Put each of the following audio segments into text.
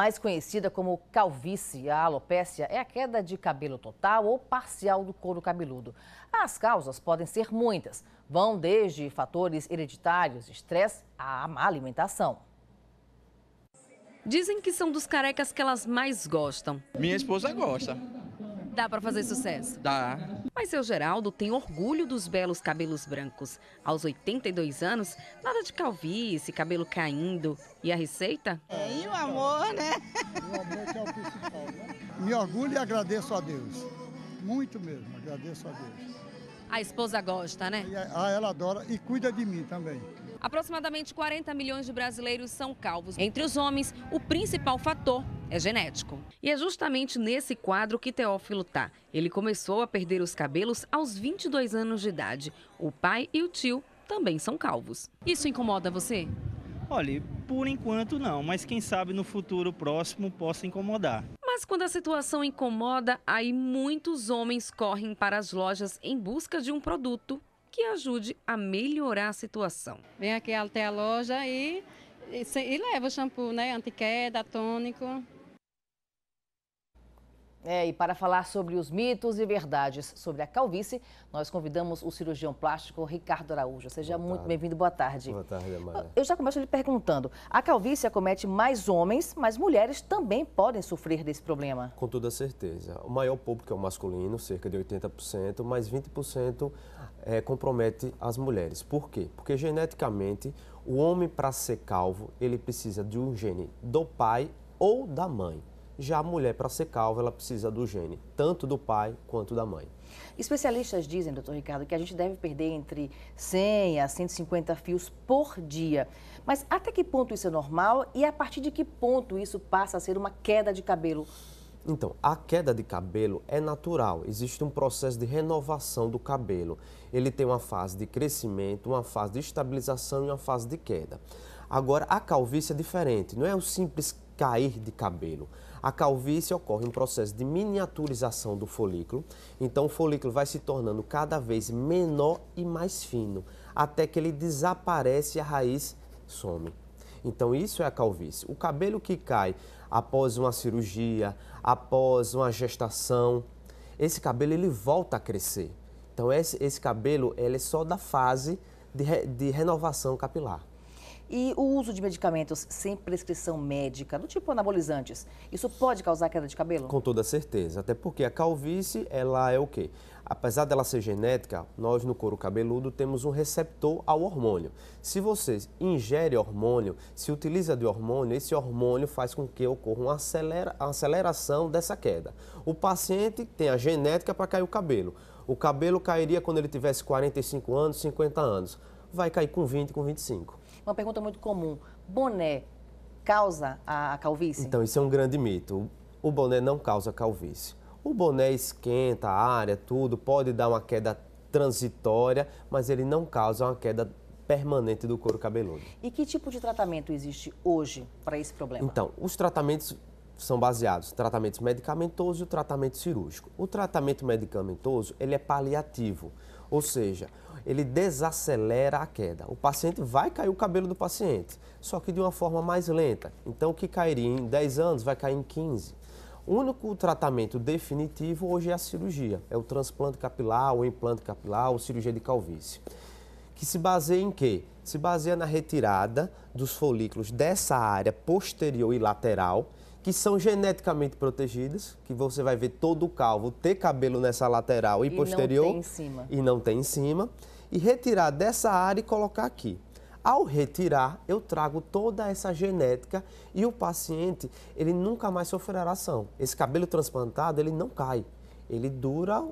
mais conhecida como calvície. A alopécia é a queda de cabelo total ou parcial do couro cabeludo. As causas podem ser muitas, vão desde fatores hereditários, estresse, à má alimentação. Dizem que são dos carecas que elas mais gostam. Minha esposa gosta. Dá para fazer sucesso? Dá. Mas seu Geraldo tem orgulho dos belos cabelos brancos. Aos 82 anos, nada de calvície, cabelo caindo. E a receita? É, e o amor, né? O amor que é o principal, né? Me orgulho e agradeço a Deus. Muito mesmo, agradeço a Deus. A esposa gosta, né? Ah, ela adora e cuida de mim também. Aproximadamente 40 milhões de brasileiros são calvos. Entre os homens, o principal fator é genético. E é justamente nesse quadro que Teófilo tá. Ele começou a perder os cabelos aos 22 anos de idade. O pai e o tio também são calvos. Isso incomoda você? Olha, por enquanto não, mas quem sabe no futuro próximo possa incomodar. Mas quando a situação incomoda, aí muitos homens correm para as lojas em busca de um produto que ajude a melhorar a situação. Vem aqui até a loja e, e, e leva shampoo, né? Antiqueda, tônico. É, e para falar sobre os mitos e verdades sobre a calvície, nós convidamos o cirurgião plástico Ricardo Araújo. Seja muito bem-vindo. Boa tarde. Boa tarde, Amanda. Eu já começo lhe perguntando: a calvície acomete mais homens, mas mulheres também podem sofrer desse problema? Com toda certeza. O maior público é o masculino, cerca de 80%, mas 20% é, compromete as mulheres. Por quê? Porque geneticamente, o homem, para ser calvo, ele precisa de um gene do pai ou da mãe. Já a mulher, para ser calva, ela precisa do gene, tanto do pai quanto da mãe. Especialistas dizem, doutor Ricardo, que a gente deve perder entre 100 a 150 fios por dia. Mas até que ponto isso é normal e a partir de que ponto isso passa a ser uma queda de cabelo? Então, a queda de cabelo é natural, existe um processo de renovação do cabelo. Ele tem uma fase de crescimento, uma fase de estabilização e uma fase de queda. Agora, a calvície é diferente, não é o simples cair de cabelo. A calvície ocorre um processo de miniaturização do folículo, então o folículo vai se tornando cada vez menor e mais fino, até que ele desaparece e a raiz some. Então isso é a calvície. O cabelo que cai após uma cirurgia, após uma gestação, esse cabelo ele volta a crescer. Então esse, esse cabelo ele é só da fase de, re, de renovação capilar. E o uso de medicamentos sem prescrição médica, do tipo anabolizantes, isso pode causar queda de cabelo? Com toda certeza, até porque a calvície, ela é o quê? Apesar dela ser genética, nós no couro cabeludo temos um receptor ao hormônio. Se você ingere hormônio, se utiliza de hormônio, esse hormônio faz com que ocorra uma acelera, aceleração dessa queda. O paciente tem a genética para cair o cabelo. O cabelo cairia quando ele tivesse 45 anos, 50 anos. Vai cair com 20, com 25. Uma pergunta muito comum: boné causa a calvície? Então, isso é um grande mito. O boné não causa calvície. O boné esquenta a área, tudo, pode dar uma queda transitória, mas ele não causa uma queda permanente do couro cabeludo. E que tipo de tratamento existe hoje para esse problema? Então, os tratamentos são baseados tratamentos medicamentosos e o tratamento cirúrgico. O tratamento medicamentoso, ele é paliativo. Ou seja, ele desacelera a queda. O paciente vai cair o cabelo do paciente, só que de uma forma mais lenta. Então, o que cairia em 10 anos vai cair em 15. O único tratamento definitivo hoje é a cirurgia, é o transplante capilar, o implante capilar, ou cirurgia de calvície. Que se baseia em quê? Se baseia na retirada dos folículos dessa área posterior e lateral, que são geneticamente protegidas, que você vai ver todo o calvo ter cabelo nessa lateral e, e posterior. Não tem em cima. E não tem em cima. E retirar dessa área e colocar aqui. Ao retirar, eu trago toda essa genética e o paciente, ele nunca mais sofrerá ação. Esse cabelo transplantado, ele não cai. Ele dura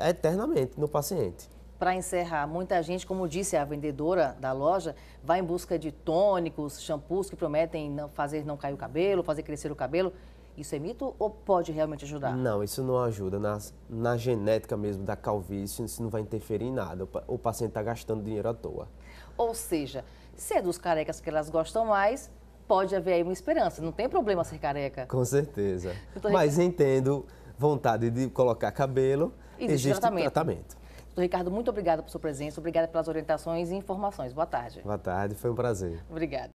eternamente no paciente. Para encerrar, muita gente, como disse a vendedora da loja, vai em busca de tônicos, shampoos que prometem não fazer não cair o cabelo, fazer crescer o cabelo. Isso é mito ou pode realmente ajudar? Não, isso não ajuda. Na, na genética mesmo da calvície, isso não vai interferir em nada. O, o paciente está gastando dinheiro à toa. Ou seja, se é dos carecas que elas gostam mais, pode haver aí uma esperança. Não tem problema ser careca. Com certeza. Mas entendo vontade de colocar cabelo. Existe, existe tratamento. tratamento. Doutor Ricardo, muito obrigada por sua presença, obrigada pelas orientações e informações. Boa tarde. Boa tarde, foi um prazer. Obrigada.